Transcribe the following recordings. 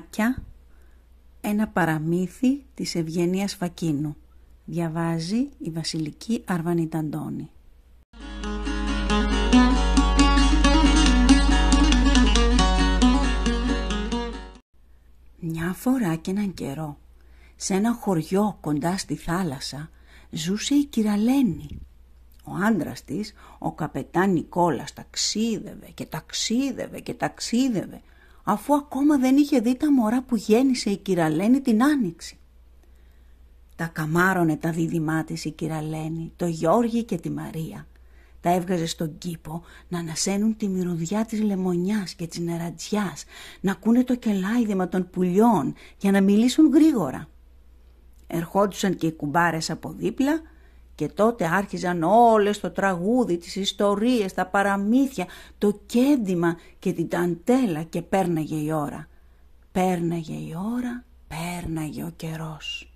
Μάκια, ένα παραμύθι της Ευγενίας Φακίνου. Διαβάζει η Βασιλική Αρβανιταντώνη. Μια φορά και έναν καιρό, σε ένα χωριό κοντά στη θάλασσα, ζούσε η κυραλένη. Ο άντρας της, ο καπετάν Νικόλας, ταξίδευε και ταξίδευε και ταξίδευε αφού ακόμα δεν είχε δει τα μωρά που γέννησε η κυραλένη την άνοιξη. Τα καμάρωνε τα δίδυμά της η κυραλένη, το Γιώργη και τη Μαρία. Τα έβγαζε στον κήπο να ανασένουν τη μυρωδιά της λεμονιάς και της νερατζιάς, να ακούνε το κελάιδεμα των πουλιών για να μιλήσουν γρήγορα. Ερχόντουσαν και οι κουμπάρες από δίπλα και τότε άρχιζαν όλες το τραγούδι, τις ιστορίες, τα παραμύθια, το κέντημα και την ταντέλα και πέρναγε η ώρα. Πέρναγε η ώρα, πέρναγε ο καιρός.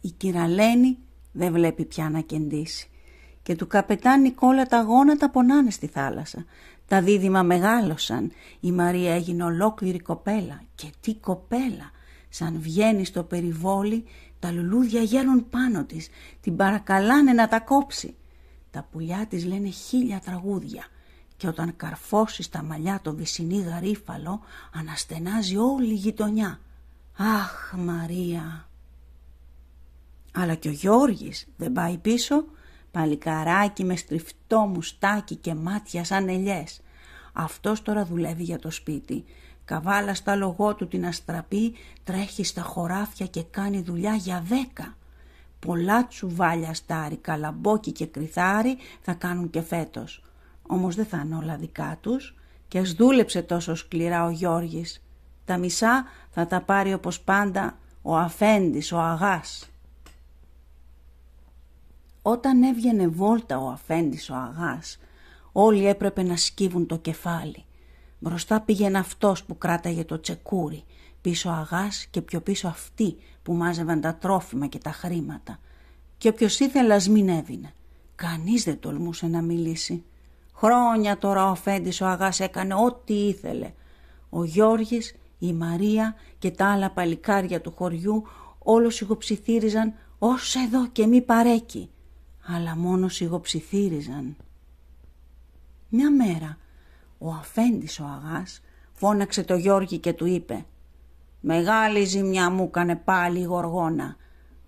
Η κυραλένη δεν βλέπει πια να κεντήσει και του καπετάν Νικόλα τα γόνατα πονάνε στη θάλασσα. Τα δίδυμα μεγάλωσαν, η Μαρία έγινε ολόκληρη κοπέλα και τι κοπέλα Σαν βγαίνει στο περιβόλι, τα λουλούδια γέρνουν πάνω της, την παρακαλάνε να τα κόψει. Τα πουλιά της λένε χίλια τραγούδια και όταν καρφώσει στα μαλλιά το βυσινή γαρίφαλο, αναστενάζει όλη η γειτονιά. Αχ, Μαρία! Αλλά και ο Γιώργης δεν πάει πίσω, παλικαράκι με στριφτό μουστάκι και μάτια σαν ελιές. Αυτός τώρα δουλεύει για το σπίτι. Καβάλα στα λογό του την αστραπή, τρέχει στα χωράφια και κάνει δουλειά για δέκα. Πολλά τσουβάλια στάρι, καλαμπόκι και κρυθάρι θα κάνουν και φέτος. Όμως δεν θα είναι όλα δικά τους και ας δούλεψε τόσο σκληρά ο Γιώργης. Τα μισά θα τα πάρει όπως πάντα ο αφέντης, ο αγάς. Όταν έβγαινε βόλτα ο αφέντης, ο αγάς, όλοι έπρεπε να σκύβουν το κεφάλι Μπροστά πήγαινε αυτός που κράταγε το τσεκούρι, πίσω αγάς και πιο πίσω αυτοί που μάζευαν τα τρόφιμα και τα χρήματα. Και όποιος ήθελε μην έβινε. Κανείς δεν τολμούσε να μιλήσει. Χρόνια τώρα ο αφέντης ο αγάς έκανε ό,τι ήθελε. Ο Γιώργης, η Μαρία και τα άλλα παλικάρια του χωριού όλοι σιγοψιθύριζαν «Ως εδώ και μη παρέκει». Αλλά μόνος σιγοψιθύριζαν. Μια μέρα ο αφέντης ο αγάς φώναξε το Γιώργη και του είπε «Μεγάλη ζημιά μου κάνε πάλι η γοργόνα.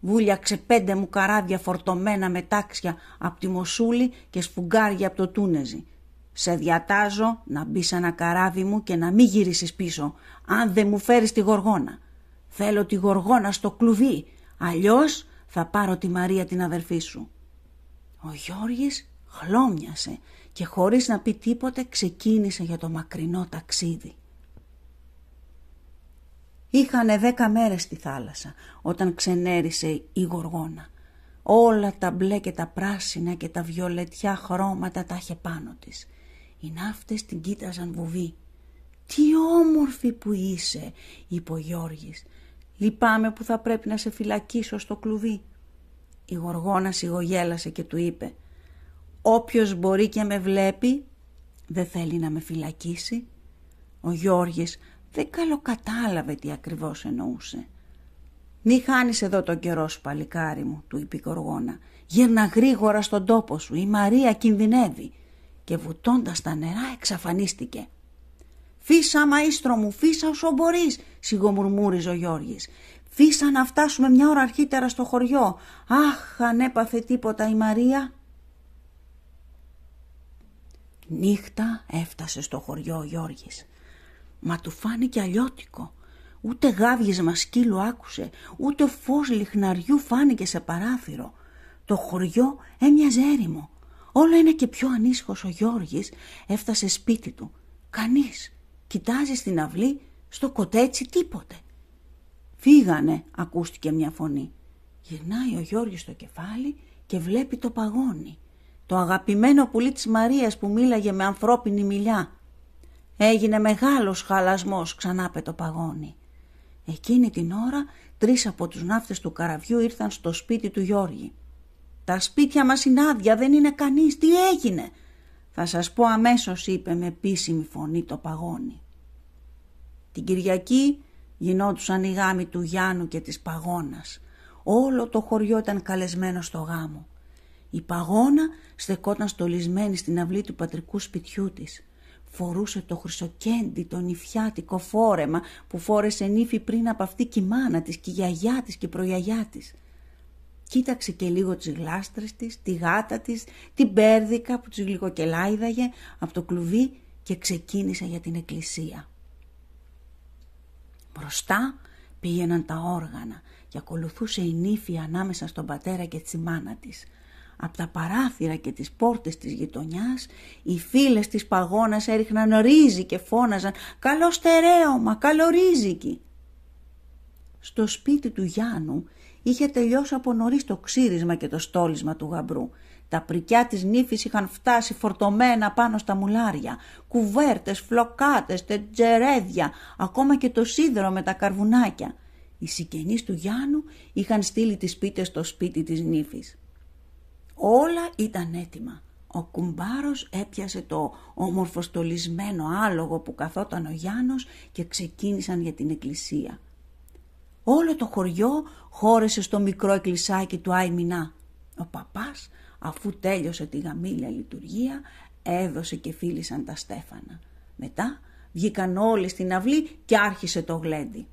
Βούλιαξε πέντε μου καράβια φορτωμένα με τάξια από τη Μοσούλη και σφουγγάρια από το Τούνεζι. Σε διατάζω να μπει ένα καράβι μου και να μην γυρίσεις πίσω, αν δεν μου φέρεις τη γοργόνα. Θέλω τη γοργόνα στο κλουβί, αλλιώς θα πάρω τη Μαρία την αδερφή σου». Ο Γιώργης χλώμιασε και χωρίς να πει τίποτε ξεκίνησε για το μακρινό ταξίδι. Είχανε δέκα μέρες στη θάλασσα όταν ξενέρισε η γοργόνα. Όλα τα μπλε και τα πράσινα και τα βιολετιά χρώματα τα είχε πάνω της. Οι ναύτες την κοίταζαν βουβή. «Τι όμορφη που είσαι», είπε ο Γιώργης. «Λυπάμαι που θα πρέπει να σε φυλακίσω στο κλουβί». Η γοργόνα σιγογέλασε και του είπε Όποιος μπορεί και με βλέπει δεν θέλει να με φυλακίσει. Ο Γιώργης δεν καλοκατάλαβε τι ακριβώς εννοούσε. «Μη χάνεις εδώ τον καιρό σου, παλικάρι μου», του είπε η Κοργόνα. «Γύρνα γρήγορα στον τόπο σου, η Μαρία κινδυνεύει». Και βουτώντας τα νερά εξαφανίστηκε. «Φύσα, μαΐστρο μου, φύσα όσο μπορείς», σιγομουρμούριζε ο Γιώργης. «Φύσα να φτάσουμε μια ώρα αρχίτερα στο χωριό. Αχ, αν έπαθε τίποτα η Μαρία». Νύχτα έφτασε στο χωριό ο Γιώργης. Μα του φάνηκε αλλιώτικο. Ούτε γάβγισμα σκύλου άκουσε, ούτε φως λιχναριού φάνηκε σε παράθυρο. Το χωριό έμοιαζε έρημο. Όλο ένα και πιο ανίσχος ο Γιώργης έφτασε σπίτι του. Κανείς. Κοιτάζει στην αυλή, στο κοτέτσι τίποτε. «Φύγανε», ακούστηκε μια φωνή. Γυρνάει ο Γιώργης στο κεφάλι και βλέπει το παγόνι το αγαπημένο πουλί της Μαρίας που μίλαγε με ανθρώπινη μιλιά. Έγινε μεγάλος χαλασμός ξανά το παγόνι. Εκείνη την ώρα τρεις από τους ναύτες του καραβιού ήρθαν στο σπίτι του Γιώργη. «Τα σπίτια μας είναι άδεια, δεν είναι κανείς, τι έγινε» «Θα σας πω αμέσως» είπε με επίσημη φωνή το παγόνι. Την Κυριακή γινόντουσαν οι γάμοι του Γιάννου και της Παγώνας. Όλο το χωριό ήταν καλεσμένο στο γάμο. Η παγώνα στεκόταν στολισμένη στην αυλή του πατρικού σπιτιού της. Φορούσε το χρυσοκέντι, το νυφιάτικο φόρεμα που φόρεσε νύφη πριν από αυτή και η μάνα της και η γιαγιά της και η προγιαγιά της. Κοίταξε και λίγο τις γλάστρες της, τη γάτα της, την πέρδικα που τους γλυκοκελάιδαγε από το κλουβί και ξεκίνησε για την εκκλησία. Μπροστά πήγαιναν τα όργανα και ακολουθούσε η νύφη ανάμεσα στον πατέρα και τη μάνα της. Από τα παράθυρα και τις πόρτες της γειτονιάς οι φίλες της παγώνας έριχναν ρύζι και φώναζαν «Καλό στερέωμα, καλό ρύζικι». Στο σπίτι του Γιάννου είχε τελειώσει από νωρίς το ξύρισμα και το στόλισμα του γαμπρού. Τα πρικιά της νύφης είχαν φτάσει φορτωμένα πάνω στα μουλάρια, κουβέρτες, φλοκάτες, τετζερέδια, ακόμα και το σίδερο με τα καρβουνάκια. Οι συγγενείς του Γιάννου είχαν στείλει τις πίτες στο σπίτι της νύφης. Όλα ήταν έτοιμα. Ο κουμπάρος έπιασε το όμορφο στολισμένο άλογο που καθόταν ο Γιάννος και ξεκίνησαν για την εκκλησία. Όλο το χωριό χώρεσε στο μικρό εκκλησάκι του Άιμινά. Ο παπάς, αφού τέλειωσε τη γαμήλια λειτουργία, έδωσε και φίλησαν τα στέφανα. Μετά βγήκαν όλοι στην αυλή και άρχισε το γλέντι.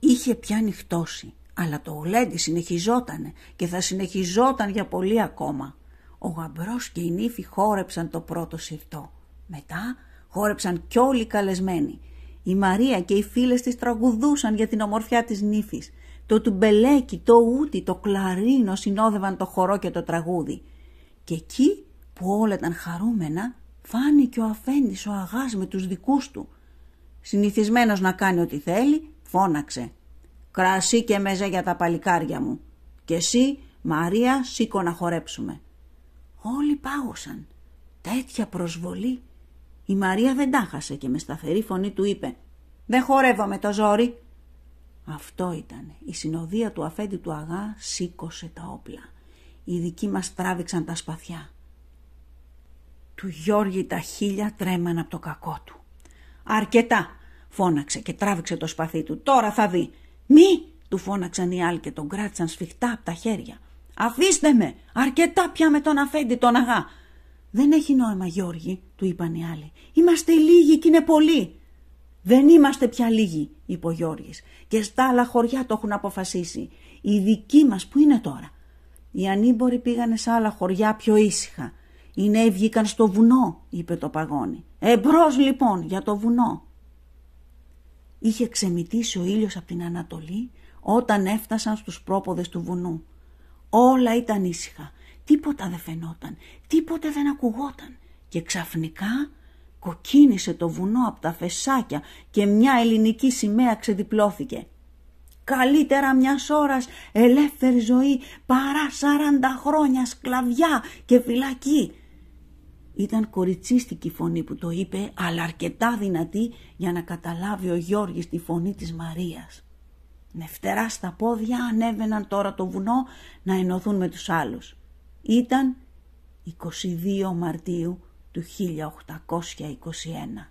Είχε πια νυχτώσει. Αλλά το γλέντι συνεχιζότανε και θα συνεχιζόταν για πολύ ακόμα. Ο γαμπρός και η νύφη χόρεψαν το πρώτο σιρτό. Μετά χόρεψαν κι όλοι οι καλεσμένοι. Η Μαρία και οι φίλες της τραγουδούσαν για την ομορφιά της νύφης. Το τουμπελέκι, το ούτι, το κλαρίνο συνόδευαν το χορό και το τραγούδι. Και εκεί που όλα ήταν χαρούμενα, φάνηκε ο αφέντης ο αγάς με τους δικούς του. Συνηθισμένος να κάνει ό,τι θέλει, φώναξε κρασί και μέζα για τα παλικάρια μου. Και εσύ, Μαρία, σήκω να χορέψουμε. Όλοι πάγωσαν. Τέτοια προσβολή. Η Μαρία δεν τάχασε και με σταθερή φωνή του είπε «Δεν χορεύω με το ζόρι». Αυτό ήταν. Η συνοδεία του αφέντη του Αγά σήκωσε τα όπλα. Οι δικοί μας τράβηξαν τα σπαθιά. Του Γιώργη τα χίλια τρέμαν από το κακό του. «Αρκετά», φώναξε και τράβηξε το σπαθί του. «Τώρα θα δει. Μη, του φώναξαν οι άλλοι και τον κράτησαν σφιχτά από τα χέρια. Αφήστε με, αρκετά πια με τον αφέντη τον αγά. Δεν έχει νόημα, Γιώργη, του είπαν οι άλλοι. Είμαστε λίγοι και είναι πολλοί. Δεν είμαστε πια λίγοι, είπε ο Γιώργης, και στα άλλα χωριά το έχουν αποφασίσει. Οι δικοί μας που είναι τώρα. Οι ανήμποροι πήγανε σε άλλα χωριά πιο ήσυχα. Οι νέοι βγήκαν στο βουνό, είπε το παγόνι. Εμπρός λοιπόν για το βουνό είχε ξεμητήσει ο ήλιος από την Ανατολή όταν έφτασαν στους πρόποδες του βουνού. Όλα ήταν ήσυχα, τίποτα δεν φαινόταν, τίποτα δεν ακουγόταν και ξαφνικά κοκκίνησε το βουνό από τα φεσάκια και μια ελληνική σημαία ξεδιπλώθηκε. Καλύτερα μιας ώρας ελεύθερη ζωή παρά 40 χρόνια σκλαβιά και φυλακή ήταν κοριτσίστικη φωνή που το είπε, αλλά αρκετά δυνατή για να καταλάβει ο Γιώργης τη φωνή της Μαρίας. Με φτερά στα πόδια ανέβαιναν τώρα το βουνό να ενωθούν με τους άλλους. Ήταν 22 Μαρτίου του 1821.